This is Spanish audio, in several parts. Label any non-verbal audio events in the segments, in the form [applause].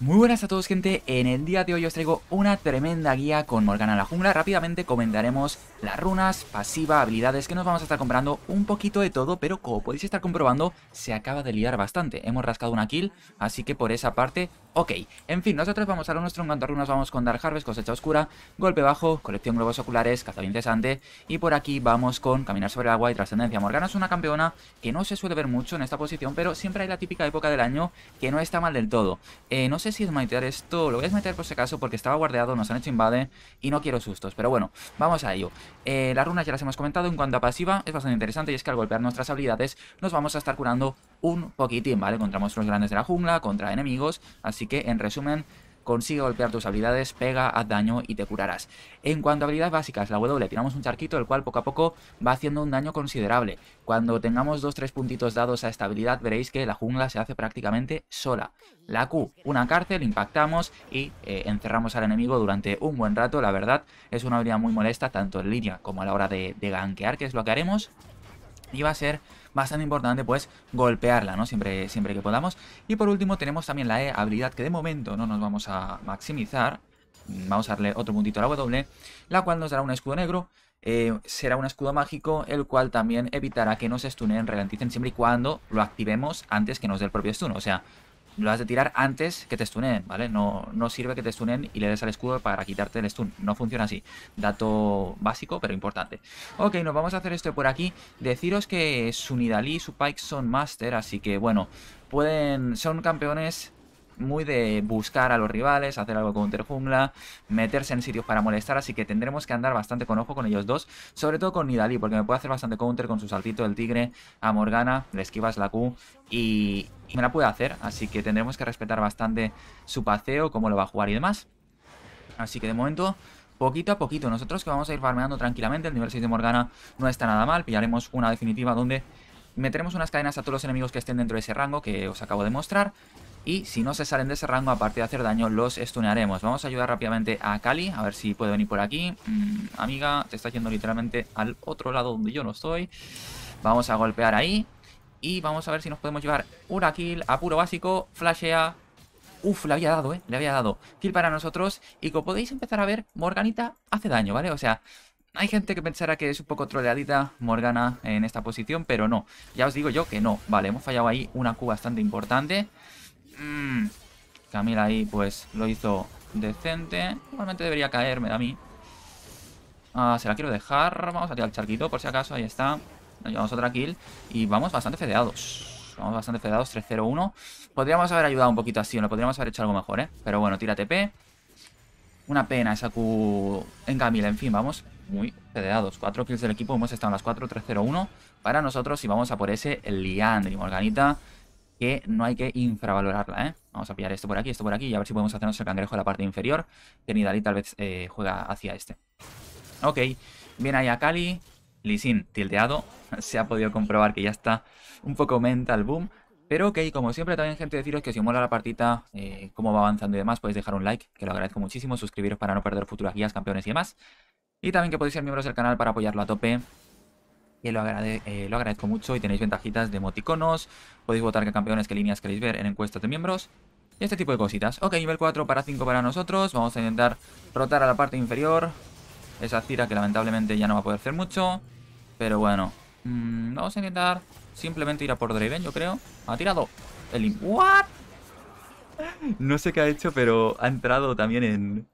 Muy buenas a todos gente, en el día de hoy os traigo una tremenda guía con Morgana la jungla, rápidamente comentaremos las runas, pasiva, habilidades que nos vamos a estar comprando un poquito de todo, pero como podéis estar comprobando se acaba de liar bastante, hemos rascado una kill, así que por esa parte, ok, en fin, nosotros vamos a lo nuestro en cuanto a runas, vamos con Dark Harvest, cosecha oscura, golpe bajo, colección globos oculares, cazador incesante, y por aquí vamos con caminar sobre el agua y trascendencia, Morgana es una campeona que no se suele ver mucho en esta posición, pero siempre hay la típica época del año que no está mal del todo, eh, no sé si smitear esto. Lo voy a smitear por si acaso porque estaba guardeado, nos han hecho invade y no quiero sustos. Pero bueno, vamos a ello. Eh, las runas ya las hemos comentado. En cuanto a pasiva, es bastante interesante y es que al golpear nuestras habilidades nos vamos a estar curando un poquitín, ¿vale? Contra monstruos grandes de la jungla, contra enemigos. Así que, en resumen, Consigue golpear tus habilidades, pega, haz daño y te curarás. En cuanto a habilidades básicas, la W tiramos un charquito, el cual poco a poco va haciendo un daño considerable. Cuando tengamos 2-3 puntitos dados a esta habilidad, veréis que la jungla se hace prácticamente sola. La Q, una cárcel, impactamos y eh, encerramos al enemigo durante un buen rato. La verdad, es una habilidad muy molesta, tanto en línea como a la hora de, de gankear, que es lo que haremos. Y va a ser bastante importante pues golpearla, ¿no? Siempre, siempre que podamos. Y por último tenemos también la E, habilidad que de momento no nos vamos a maximizar. Vamos a darle otro puntito a la W, la cual nos dará un escudo negro. Eh, será un escudo mágico, el cual también evitará que nos stunen, ralenticen siempre y cuando lo activemos antes que nos dé el propio stun. O sea, lo has de tirar antes que te stunen, ¿vale? No, sirve que te stunen y le des al escudo para quitarte el stun. No funciona así. Dato básico, pero importante. Ok, nos vamos a hacer esto por aquí. Deciros que su y su Pike son Master, así que bueno, pueden son campeones muy de buscar a los rivales, hacer algo con jungla, meterse en sitios para molestar, así que tendremos que andar bastante con ojo con ellos dos, sobre todo con Nidalí, porque me puede hacer bastante counter con su saltito del tigre a Morgana, le esquivas la Q y, y me la puede hacer, así que tendremos que respetar bastante su paseo, cómo lo va a jugar y demás. Así que de momento poquito a poquito. Nosotros que vamos a ir farmeando tranquilamente, el nivel 6 de Morgana no está nada mal, pillaremos una definitiva donde meteremos unas cadenas a todos los enemigos que estén dentro de ese rango que os acabo de mostrar y si no se salen de ese rango, A aparte de hacer daño, los estunearemos Vamos a ayudar rápidamente a Kali, a ver si puede venir por aquí. Mm, amiga, te está yendo literalmente al otro lado donde yo no estoy. Vamos a golpear ahí. Y vamos a ver si nos podemos llevar una kill a puro básico. Flashea. Uf, le había dado, eh. Le había dado. Kill para nosotros. Y como podéis empezar a ver, Morganita hace daño, ¿vale? O sea, hay gente que pensará que es un poco troleadita Morgana en esta posición, pero no. Ya os digo yo que no. Vale, hemos fallado ahí una Q bastante importante. Mm. Camila ahí pues lo hizo decente. normalmente debería caerme a mí. Ah, se la quiero dejar. Vamos a tirar el charquito por si acaso. Ahí está. Nos llevamos otra kill. Y vamos bastante fedeados. Vamos bastante fedeados. 3-0-1. Podríamos haber ayudado un poquito así. O Lo podríamos haber hecho algo mejor, ¿eh? Pero bueno, tira TP. Una pena esa Q en Camila. En fin, vamos muy fedeados. Cuatro kills del equipo. Hemos estado en las 4. 3-0-1 para nosotros. Y vamos a por ese Liandri, Morganita que no hay que infravalorarla, ¿eh? Vamos a pillar esto por aquí, esto por aquí, y a ver si podemos hacernos el cangrejo de la parte inferior. Que ni Nidalee tal vez eh, juega hacia este. Ok, viene ahí a Kali. Lisin tildeado. [laughs] Se ha podido comprobar que ya está un poco mental boom. Pero ok, como siempre también gente deciros que si os mola la partita, eh, cómo va avanzando y demás, podéis dejar un like, que lo agradezco muchísimo, suscribiros para no perder futuras guías, campeones y demás. Y también que podéis ser miembros del canal para apoyarlo a tope, y lo, agrade, eh, lo agradezco mucho y tenéis ventajitas de emoticonos, podéis votar qué campeones, qué líneas queréis ver en encuestas de miembros y este tipo de cositas. Ok, nivel 4 para 5 para nosotros, vamos a intentar rotar a la parte inferior, esa tira que lamentablemente ya no va a poder hacer mucho, pero bueno, mm, vamos a intentar simplemente ir a por Draven, yo creo. Ha tirado el... ¿What? [laughs] No sé qué ha hecho, pero ha entrado también en,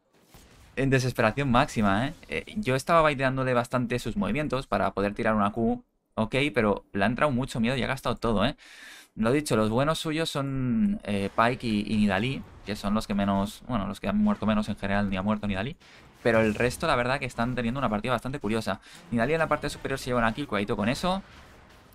en desesperación máxima, ¿eh? eh yo estaba baiteándole bastante sus movimientos para poder tirar una Q, ok, pero le ha entrado mucho miedo y ha gastado todo, ¿eh? Lo dicho, los buenos suyos son eh, Pike y, Nidalí, que son los que menos, bueno, los que han muerto menos en general, ni ha muerto Nidalí. Pero el resto, la verdad, que están teniendo una partida bastante curiosa. Nidalí en la parte superior se lleva una kill, cuidadito con eso.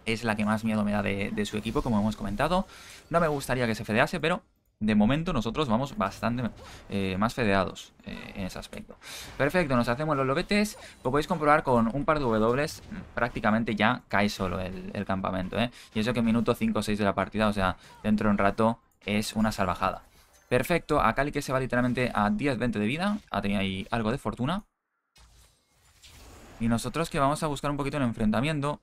Es la que más miedo me da de su equipo, como hemos comentado. No me gustaría que se fedease, pero de momento nosotros vamos bastante eh, más fedeados eh, en ese aspecto. Perfecto, nos hacemos los lobetes. Lo podéis comprobar con un par de W prácticamente ya cae solo el, campamento. ¿eh? Y eso que minuto 5 o 6 de la partida, o sea, dentro de un rato es una salvajada. Perfecto, a Cali que se va literalmente a 10-20 de vida. Ha tenido ahí algo de fortuna. Y nosotros que vamos a buscar un poquito el enfrentamiento.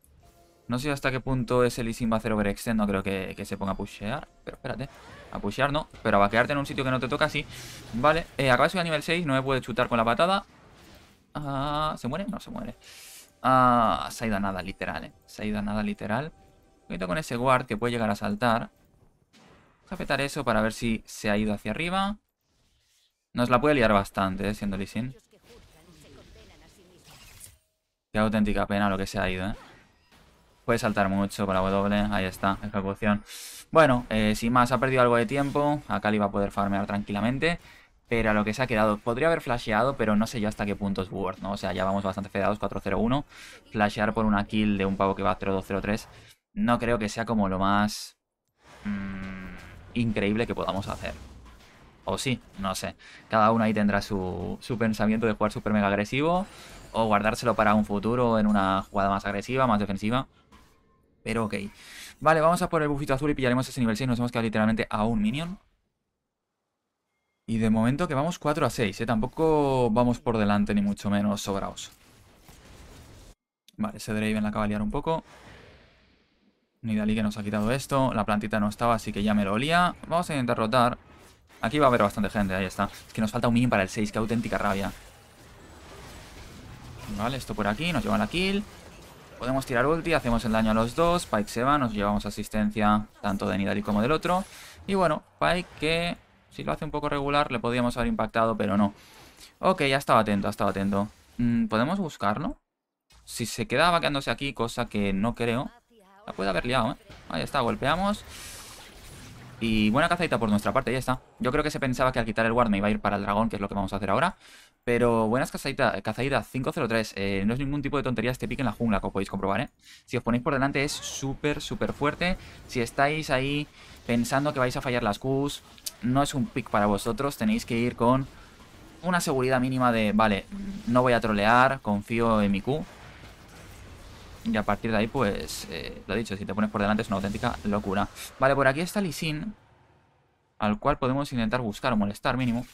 No sé hasta qué punto ese leasing va a hacer overextend. No creo que, se ponga a pushear. Pero espérate. A pushear no. Pero a quedarte en un sitio que no te toca, así. Vale. Eh, de subir a nivel 6. No me puede chutar con la patada. Ah, ¿Se muere? No se muere. Ah, se ha ido a nada, literal, eh. Se ha ido a nada, literal. Cuidado con ese guard que puede llegar a saltar. Vamos a petar eso para ver si se ha ido hacia arriba. Nos la puede liar bastante, eh, siendo Lee Sin. Qué auténtica pena lo que se ha ido, eh. Puede saltar mucho con la W. Ahí está, ejecución. Bueno, eh, sin más, ha perdido algo de tiempo. Acá le iba a poder farmear tranquilamente. Pero a lo que se ha quedado, podría haber flasheado, pero no sé yo hasta qué punto es worth, ¿no? O sea, ya vamos bastante fedados, 4-0-1. Flashear por una kill de un pavo que va 0-2-0-3 no creo que sea como lo más mm, increíble que podamos hacer. O sí, no sé. Cada uno ahí tendrá su, su, pensamiento de jugar super mega agresivo o guardárselo para un futuro en una jugada más agresiva, más defensiva. Pero ok. Vale, vamos a por el bufito azul y pillaremos ese nivel 6. Nos hemos quedado literalmente a un minion. Y de momento que vamos 4 a 6, ¿eh? Tampoco vamos por delante, ni mucho menos sobraos. Vale, ese Draven la acaba de liar un poco. Nidali que nos ha quitado esto. La plantita no estaba, así que ya me lo olía. Vamos a intentar rotar. Aquí va a haber bastante gente, ahí está. Es que nos falta un minion para el 6, Que auténtica rabia. Vale, esto por aquí, nos lleva la kill. Podemos tirar ulti, hacemos el daño a los dos. Pike se va, nos llevamos asistencia tanto de Nidali como del otro. Y bueno, Pike que si lo hace un poco regular le podríamos haber impactado, pero no. Ok, ya estaba atento, ha estado atento. Mm, ¿Podemos buscarlo? Si se quedaba quedándose aquí, cosa que no creo. La puede haber liado, ¿eh? Ahí está, golpeamos. Y buena cazadita por nuestra parte, ya está. Yo creo que se pensaba que al quitar el ward me iba a ir para el dragón, que es lo que vamos a hacer ahora. Pero buenas cazaditas, cazaída 503. Eh, no es ningún tipo de tontería este pick en la jungla, como podéis comprobar, ¿eh? Si os ponéis por delante es súper, súper fuerte. Si estáis ahí pensando que vais a fallar las Qs, no es un pick para vosotros. Tenéis que ir con una seguridad mínima de, vale, no voy a trolear, confío en mi Q. Y a partir de ahí, pues, Lo eh, lo dicho, si te pones por delante es una auténtica locura. Vale, por aquí está Lisin, al cual podemos intentar buscar o molestar mínimo.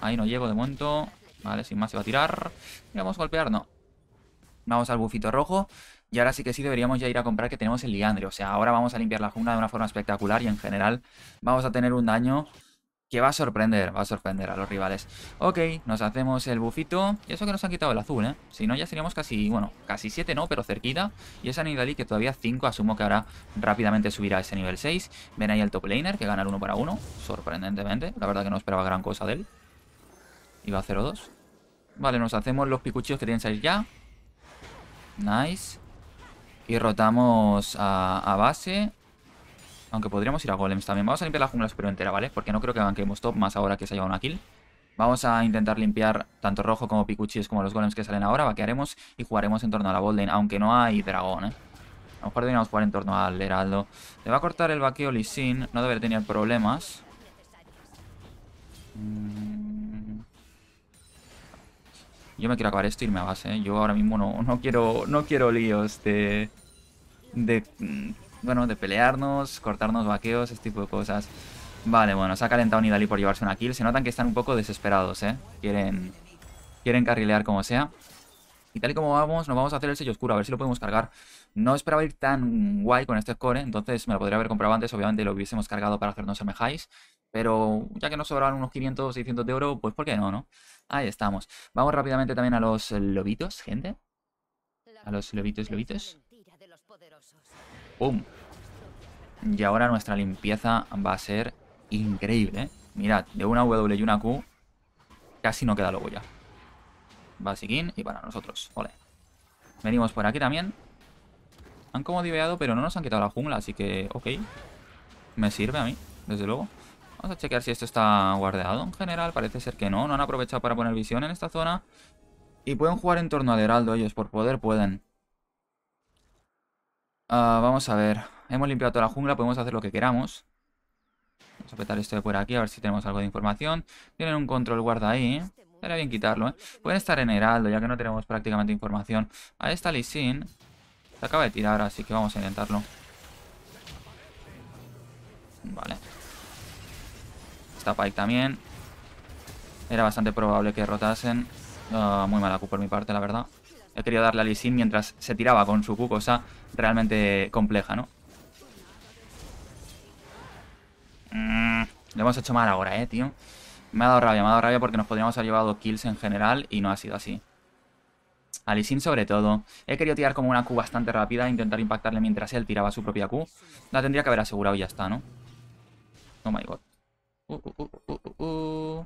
Ahí no llego de momento. Vale, sin más se va a tirar. Y vamos a golpear, no. Vamos al bufito rojo. Y ahora sí que sí deberíamos ya ir a comprar que tenemos el liandre. O sea, ahora vamos a limpiar la jungla de una forma espectacular y en general vamos a tener un daño que va a sorprender, va a sorprender a los rivales. Ok, nos hacemos el bufito. Y eso que nos han quitado el azul, ¿eh? Si no, ya seríamos casi, bueno, casi 7 no, pero cerquita. Y esa Nidalee que todavía 5, asumo que ahora rápidamente subirá a ese nivel 6. Ven ahí al top laner, que gana el 1 para 1, sorprendentemente. La verdad que no esperaba gran cosa de él. Iba a 0-2. Vale, nos hacemos los picuchillos que tienen que salir ya. Nice. Y rotamos a, base. Aunque podríamos ir a golems también. Vamos a limpiar la jungla superior entera, ¿vale? Porque no creo que banquemos top más ahora que se ha llevado una kill. Vamos a intentar limpiar tanto rojo como picuchis como los golems que salen ahora. Vaquearemos y jugaremos en torno a la golden Aunque no hay dragón, ¿eh? A lo mejor jugar en torno al heraldo. Le va a cortar el vaqueo Sin No debería tener problemas. Mmm yo me quiero acabar esto y irme a base, ¿eh? Yo ahora mismo no, no, quiero, no quiero líos de... De... Mm, bueno, de pelearnos, cortarnos vaqueos, este tipo de cosas. Vale, bueno, se ha calentado Nidali por llevarse una kill. Se notan que están un poco desesperados, ¿eh? Quieren... Quieren carrilear como sea. Y tal y como vamos, nos vamos a hacer el sello oscuro, a ver si lo podemos cargar. No esperaba ir tan guay con este score ¿eh? entonces me lo podría haber comprado antes, obviamente lo hubiésemos cargado para hacernos semejáis. Pero ya que nos sobraron unos 500, 600 de oro, pues ¿por qué no, no? Ahí estamos. Vamos rápidamente también a los lobitos, gente. A los lobitos, lobitos. ¡Pum! Y ahora nuestra limpieza va a ser increíble, ¿eh? Mirad, de una W y una Q casi no queda lobo ya. Basiquín y para nosotros. Vale. Venimos por aquí también. Han como diveado pero no nos han quitado la jungla, así que... Ok. Me sirve a mí, desde luego. Vamos a chequear si esto está guardado en general. Parece ser que no. No han aprovechado para poner visión en esta zona. Y pueden jugar en torno al heraldo ellos. Por poder pueden. Ah, vamos a ver. Hemos limpiado toda la jungla. Podemos hacer lo que queramos. Vamos a petar esto de por aquí. A ver si tenemos algo de información. Tienen un control guarda ahí. Era bien quitarlo, ¿eh? Pueden estar en Heraldo, ya que no tenemos prácticamente información. Ahí está Lee Sin. Se acaba de tirar, así que vamos a intentarlo. Vale. Está Pike también. Era bastante probable que rotasen. Ah, muy mala Q por mi parte, la verdad. He querido darle a Lee Sin mientras se tiraba con su Q, cosa realmente compleja, ¿no? Mm, le hemos hecho mal ahora, ¿eh, tío? Me ha dado rabia, me ha dado rabia porque nos podríamos haber llevado kills en general y no ha sido así. Alicin sobre todo. He querido tirar como una Q bastante rápida, e intentar impactarle mientras él tiraba su propia Q. La tendría que haber asegurado y ya está, ¿no? Oh my god. Uh, uh, uh,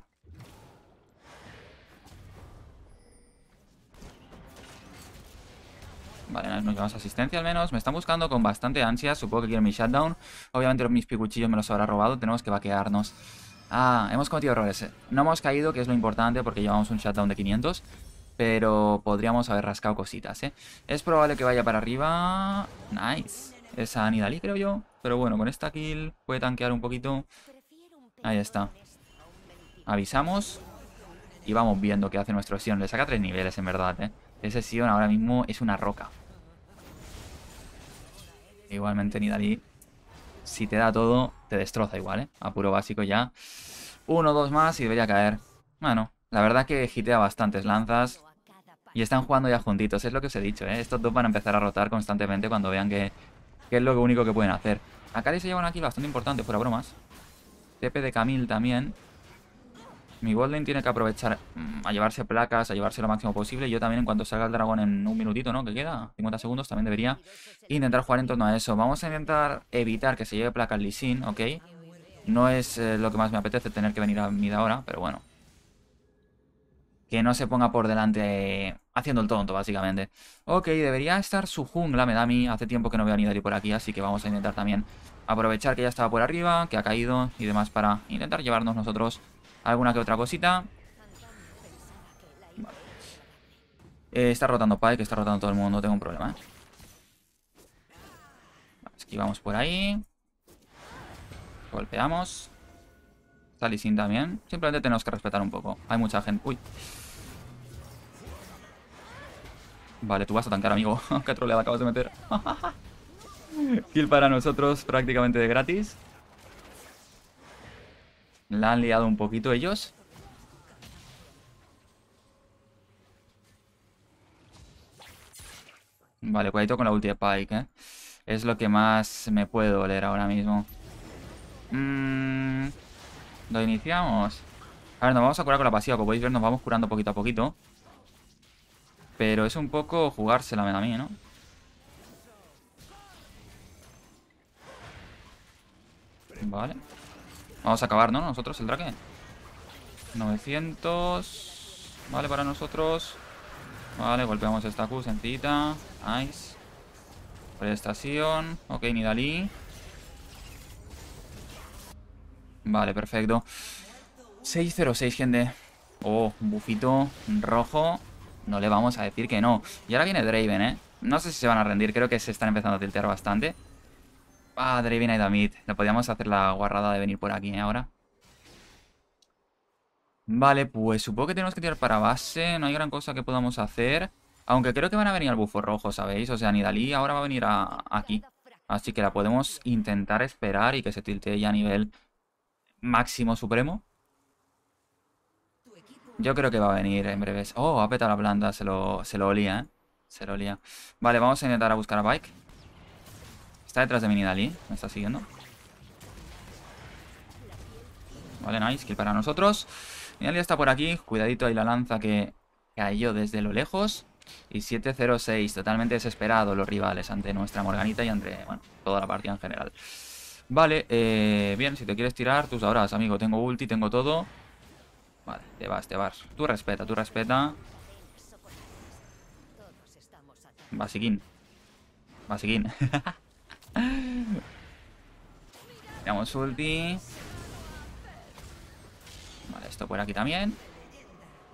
vale, nos llevamos asistencia al menos. Me están buscando con bastante ansia. Supongo que quieren mi shutdown. Obviamente mis picuchillos me los habrá robado. Tenemos que vaquearnos. Ah, hemos cometido errores. Eh. No hemos caído, que es lo importante, porque llevamos un shutdown de 500. Pero podríamos haber rascado cositas, ¿eh? Es probable que vaya para arriba. Nice. Esa Nidalee, creo yo. Pero bueno, con esta kill puede tanquear un poquito. Ahí está. Avisamos. Y vamos viendo qué hace nuestro Sion. Le saca tres niveles, en verdad, ¿eh? Ese Sion ahora mismo es una roca. Igualmente Nidalí, si te da todo, te destroza igual, ¿eh? A puro básico ya. Uno, dos más y debería caer. Bueno, la verdad que gitea bastantes lanzas. Y están jugando ya juntitos, es lo que os he dicho, ¿eh? Estos dos van a empezar a rotar constantemente cuando vean que, es lo único que pueden hacer. Akari se llevan aquí bastante importante, fuera bromas. TP de Camil también. Mi Golden tiene que aprovechar mm, a llevarse placas, a llevarse lo máximo posible. Yo también, en cuanto salga el dragón en un minutito, ¿no? Que queda, 50 segundos, también debería intentar jugar en torno a eso. Vamos a intentar evitar que se lleve placas Lee Sin, ¿ok? No es eh, lo que más me apetece tener que venir a mid ahora, pero bueno. Que no se ponga por delante haciendo el tonto, básicamente. Ok, debería estar su jungla, me da a mí. Hace tiempo que no veo a Nidari por aquí, así que vamos a intentar también aprovechar que ya estaba por arriba, que ha caído y demás para intentar llevarnos nosotros Alguna que otra cosita. Eh, está rotando Pike, está rotando todo el mundo, tengo un problema. Eh. esquivamos por ahí. Golpeamos. Está Sin también. Simplemente tenemos que respetar un poco. Hay mucha gente. Uy. Vale, tú vas a tancar, amigo. [laughs] Qué troleada acabas de meter. [laughs] Kill para nosotros prácticamente de gratis. La han liado un poquito ellos. Vale, cuadrito con la ulti de Pike, ¿eh? Es lo que más me puede doler ahora mismo. Mm, lo iniciamos. A ver, nos vamos a curar con la pasiva. Como podéis ver, nos vamos curando poquito a poquito. Pero es un poco jugársela a mí, ¿no? Vale. Vamos a acabar, ¿no? Nosotros el drake. 900. Vale, para nosotros. Vale, golpeamos esta Q, Nice. Prestación. Ok, Nidalí. Vale, perfecto. 606, gente. Oh, un bufito rojo. No le vamos a decir que no. Y ahora viene Draven, ¿eh? No sé si se van a rendir. Creo que se están empezando a tiltear bastante. Padre, viene David. No podíamos hacer la guarrada de venir por aquí ¿eh? ahora. Vale, pues supongo que tenemos que tirar para base. No hay gran cosa que podamos hacer. Aunque creo que van a venir al bufo rojo, ¿sabéis? O sea, Dalí ahora va a venir aquí. Así que la podemos intentar esperar y que se tilte ya a nivel máximo supremo. Yo creo que va a venir en breves. Oh, ha petado la blanda, Se lo, se lo olía, ¿eh? Se lo olía. Vale, vamos a intentar a buscar a Bike detrás de Minidalí, me está siguiendo. Vale, nice, kill para nosotros. Nidali está por aquí, cuidadito ahí la lanza que cayó desde lo lejos. Y 706 totalmente desesperado los rivales ante nuestra Morganita y ante, bueno, toda la partida en general. Vale, eh, bien, si te quieres tirar, tus ahora, amigo, tengo ulti, tengo todo. Vale, te vas, te vas. Tú respeta, tú respeta. Basiquín. Basiquín. [laughs] Damos ulti. Vale, esto por aquí también.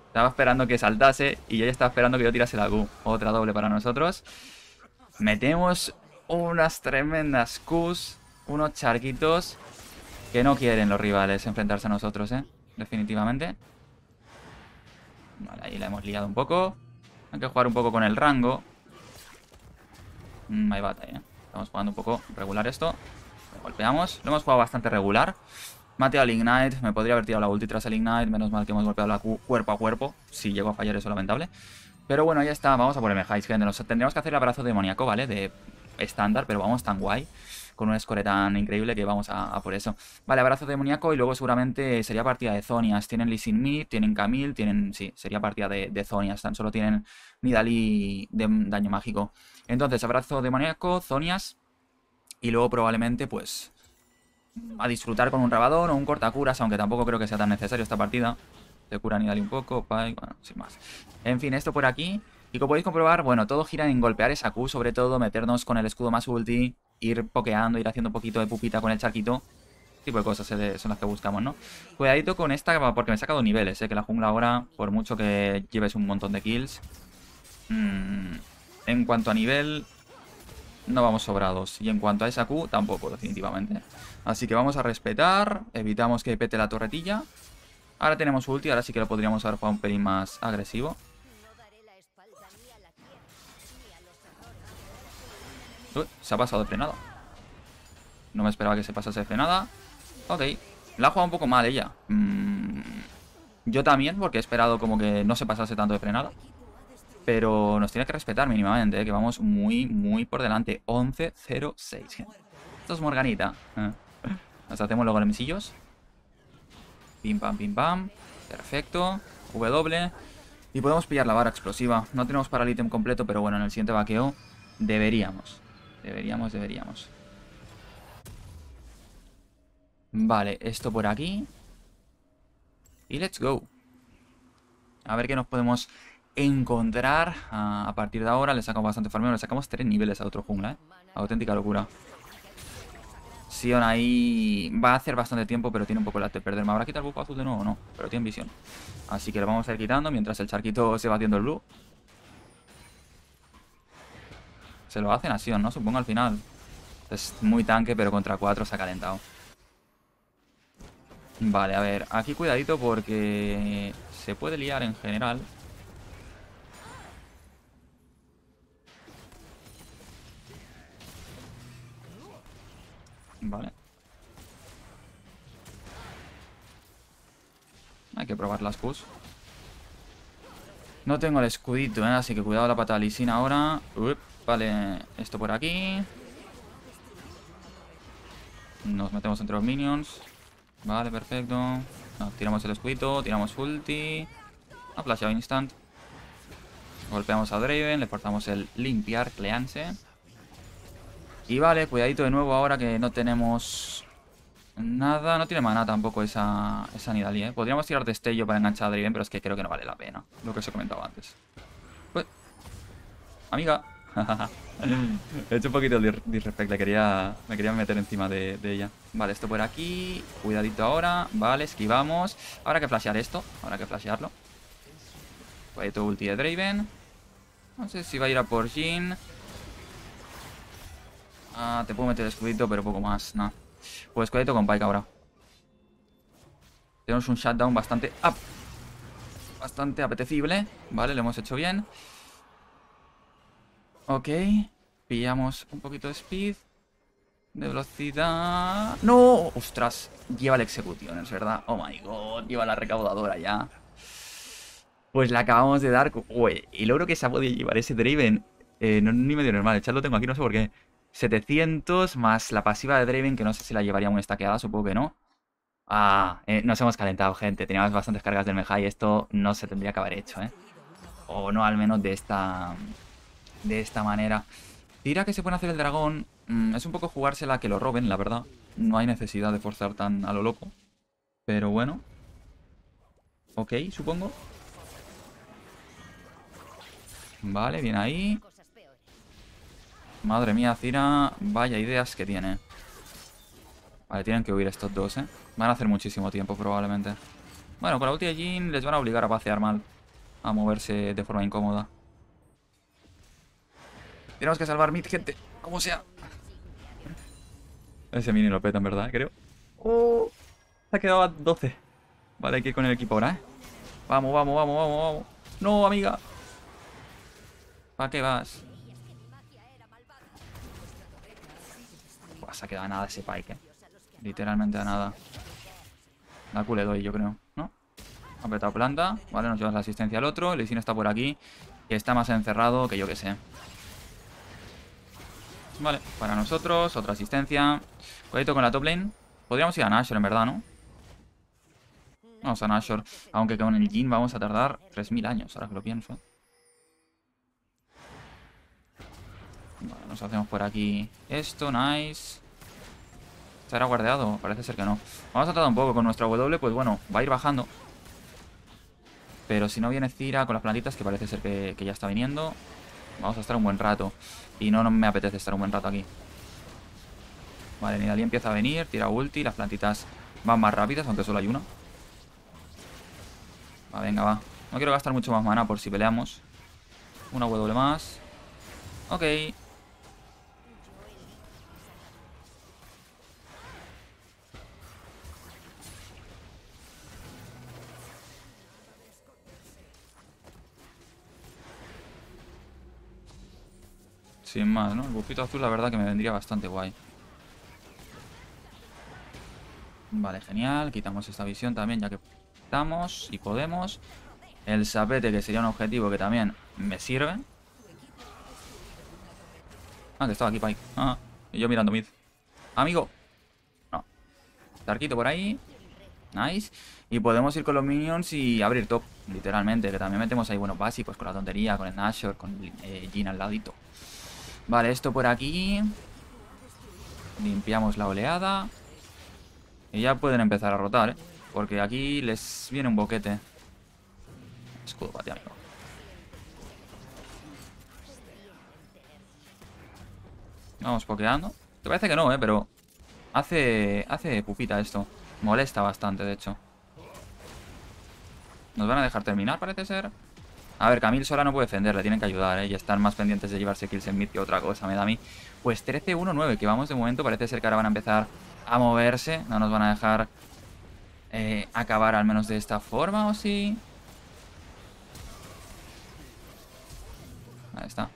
Estaba esperando que saltase y ella estaba esperando que yo tirase la Q. Otra doble para nosotros. Metemos unas tremendas Qs, unos charquitos que no quieren los rivales enfrentarse a nosotros, ¿eh? Definitivamente. Vale, ahí la hemos liado un poco. Hay que jugar un poco con el rango. Mm, hay batalla. Estamos jugando un poco regular esto. Lo golpeamos. Lo hemos jugado bastante regular. Mateo al Ignite. Me podría haber tirado la ulti tras el Ignite. Menos mal que hemos golpeado la cuerpo a cuerpo. Si llego a fallar eso, lamentable. Pero bueno, ahí está. Vamos a por el tendríamos que hacer el abrazo demoníaco, ¿vale? De estándar, pero vamos tan guay con un score tan increíble que vamos a, por eso. Vale, abrazo demoníaco y luego seguramente sería partida de Zonias. Tienen Lee Sin tienen Camille, tienen... Sí, sería partida de, Zonias. Tan solo tienen Nidali de daño mágico. Entonces, abrazo demoníaco, Zonias y luego probablemente pues a disfrutar con un rabadón o un cortacuras, aunque tampoco creo que sea tan necesario esta partida. Se cura Nidali un poco, pay, bueno, sin más. En fin, esto por aquí. Y como podéis comprobar, bueno, todo gira en golpear esa Q, sobre todo meternos con el escudo más ulti, ir pokeando, ir haciendo un poquito de pupita con el chaquito, Tipo de cosas eh, son las que buscamos, ¿no? Cuidadito con esta porque me he sacado niveles, ¿eh? Que la jungla ahora, por mucho que lleves un montón de kills... Mm, en cuanto a nivel, no vamos sobrados. Y en cuanto a esa Q, tampoco, definitivamente. Así que vamos a respetar, evitamos que pete la torretilla. Ahora tenemos ulti, ahora sí que lo podríamos haber jugado un pelín más agresivo. se ha pasado de frenada. No me esperaba que se pasase de frenada. Ok. La ha jugado un poco mal ella. Mm, yo también, porque he esperado como que no se pasase tanto de frenada. Pero nos tiene que respetar mínimamente, ¿eh? que vamos muy, muy por delante. 11-0-6, Esto es Morganita. Hasta ¿eh? [laughs] hacemos los mesillos. Pim, pam, pim, pam. Perfecto. W. Y podemos pillar la vara explosiva. No tenemos para el ítem completo, pero bueno, en el siguiente vaqueo deberíamos. Deberíamos, deberíamos. Vale, esto por aquí. Y let's go. A ver qué nos podemos encontrar ah, a partir de ahora. Le sacamos bastante farmeo. Le sacamos tres niveles a otro jungla, ¿eh? Auténtica locura. Sion ahí va a hacer bastante tiempo, pero tiene un poco la de perder. Ahora habrá quitado el buco azul de nuevo? No, pero tiene visión. Así que lo vamos a ir quitando mientras el charquito se va haciendo el blue. Se lo hacen así ¿no? Supongo al final. Es muy tanque, pero contra cuatro se ha calentado. Vale, a ver. Aquí cuidadito porque se puede liar en general. Vale. Hay que probar las push. No tengo el escudito, ¿eh? así que cuidado la pata ahora. Uy. Vale, esto por aquí. Nos metemos entre los minions. Vale, perfecto. tiramos el escudito, tiramos ulti. Ha flashado instant. Golpeamos a Draven, le portamos el limpiar, cleanse. Y vale, cuidadito de nuevo ahora que no tenemos nada. No tiene maná tampoco esa, esa Nidalee, ¿eh? Podríamos tirar destello para enganchar a Draven, pero es que creo que no vale la pena. Lo que os he comentado antes. Pues, amiga. [laughs] He hecho un poquito de disrespect, quería, me quería meter encima de, ella. Vale, esto por aquí, cuidadito ahora, vale, esquivamos. Ahora que flashear esto, ahora que flashearlo. Cuadrito ulti de Draven. No sé si va a ir a por Jin. Ah, te puedo meter el escudito, pero poco más, no. Pues cuidadito con Pike ahora. Tenemos un shutdown bastante... Bastante apetecible, vale, lo hemos hecho bien. Ok. Pillamos un poquito de speed. De velocidad... ¡No! ¡Ostras! Lleva la ejecución, es verdad. Oh my god, lleva la recaudadora ya. Pues la acabamos de dar... Uy, y logro que se ha podido llevar ese Draven... Eh, no, ni medio normal, Echarlo tengo aquí, no sé por qué. 700 más la pasiva de Draven, que no sé si la llevaría muy estaqueada, supongo que no. Ah, eh, nos hemos calentado, gente. Teníamos bastantes cargas del y Esto no se tendría que haber hecho, ¿eh? O no al menos de esta de esta manera. Tira que se puede hacer el dragón. Mm, es un poco jugársela que lo roben, la verdad. No hay necesidad de forzar tan a lo loco. Pero bueno. Ok, supongo. Vale, bien ahí. Madre mía, Cira. Vaya ideas que tiene. Vale, tienen que huir estos dos, ¿eh? Van a hacer muchísimo tiempo probablemente. Bueno, con la ulti de les van a obligar a pasear mal. A moverse de forma incómoda. Tenemos que salvar mid, gente. Como sea. Ese mini lo en ¿verdad? Creo. Uh. se ha quedado a 12. Vale, hay que ir con el equipo ahora, ¿eh? Vamos, vamos, vamos, vamos, vamos. No, amiga. ¿Para qué vas? se ha quedado nada ese Pike, ¿eh? Literalmente a nada. La Q le doy, yo creo, ¿no? petado planta. Vale, nos llevas la asistencia al otro. El Leisino está por aquí. y está más encerrado que yo que sé. Vale, para nosotros, otra asistencia. Cuidado con la top lane. Podríamos ir a Nashor, en verdad, ¿no? Vamos a Nashor. Aunque con el Jin vamos a tardar 3.000 años, ahora que lo pienso. Vale, nos hacemos por aquí esto, nice. ¿Estará guardeado? Parece ser que no. Vamos a tardar un poco con nuestra W, pues bueno, va a ir bajando. Pero si no viene Cira con las plantitas, que parece ser que ya está viniendo. Vamos a estar un buen rato. Y no, me apetece estar un buen rato aquí. Vale, Nidalee empieza a venir, tira ulti, las plantitas van más rápidas, aunque solo hay una. Va, venga, va. No quiero gastar mucho más mana por si peleamos. Una W más. Ok. Sin más, ¿no? El bufito azul la verdad que me vendría bastante guay. Vale, genial. Quitamos esta visión también ya que estamos y podemos. El sapete que sería un objetivo que también me sirve. Ah, que estaba aquí, Pike. Ah, y yo mirando mid. Amigo. No. Tarquito por ahí. Nice. Y podemos ir con los minions y abrir top, literalmente. Que también metemos ahí buenos básicos pues, con la tontería, con el Nashor, con el eh, al ladito. Vale, esto por aquí. Limpiamos la oleada. Y ya pueden empezar a rotar, ¿eh? Porque aquí les viene un boquete. Escudo Vamos pokeando. Te parece que no, ¿eh? Pero hace, hace pupita esto. Molesta bastante, de hecho. Nos van a dejar terminar, parece ser. A ver, Camil Sola no puede defender, le tienen que ayudar, ¿eh? Y están más pendientes de llevarse kills en mid que otra cosa, me da a mí. Pues 13-1-9, que vamos de momento, parece ser que ahora van a empezar a moverse. No nos van a dejar eh, acabar al menos de esta forma, ¿o sí? Ahí está.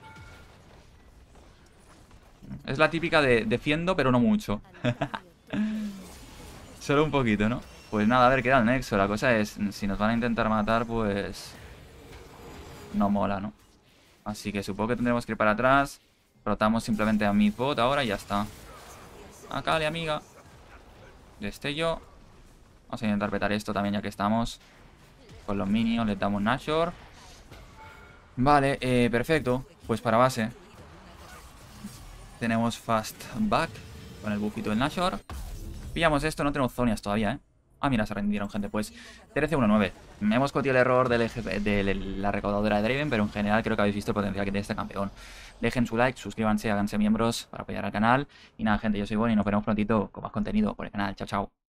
Es la típica de defiendo, pero no mucho. [laughs] Solo un poquito, ¿no? Pues nada, a ver, queda el nexo. La cosa es, si nos van a intentar matar, pues no mola, ¿no? Así que supongo que tendremos que ir para atrás. Rotamos simplemente a mi bot ahora y ya está. Acá le amiga. Destello. Vamos a intentar petar esto también ya que estamos. Con los minions le damos Nashor. Vale, eh, perfecto. Pues para base. Tenemos Fast Back con el bufito del Nashor. Pillamos esto, no tenemos Zonias todavía, ¿eh? Ah, mira, se rendieron, gente. Pues 13.19 1 9 Hemos cometido el error de la recaudadora de Draven, pero en general creo que habéis visto el potencial que tiene este campeón. Dejen su like, suscríbanse, háganse miembros para apoyar al canal. Y nada, gente, yo soy Boni, y nos veremos prontito con más contenido por el canal. Chao, chao.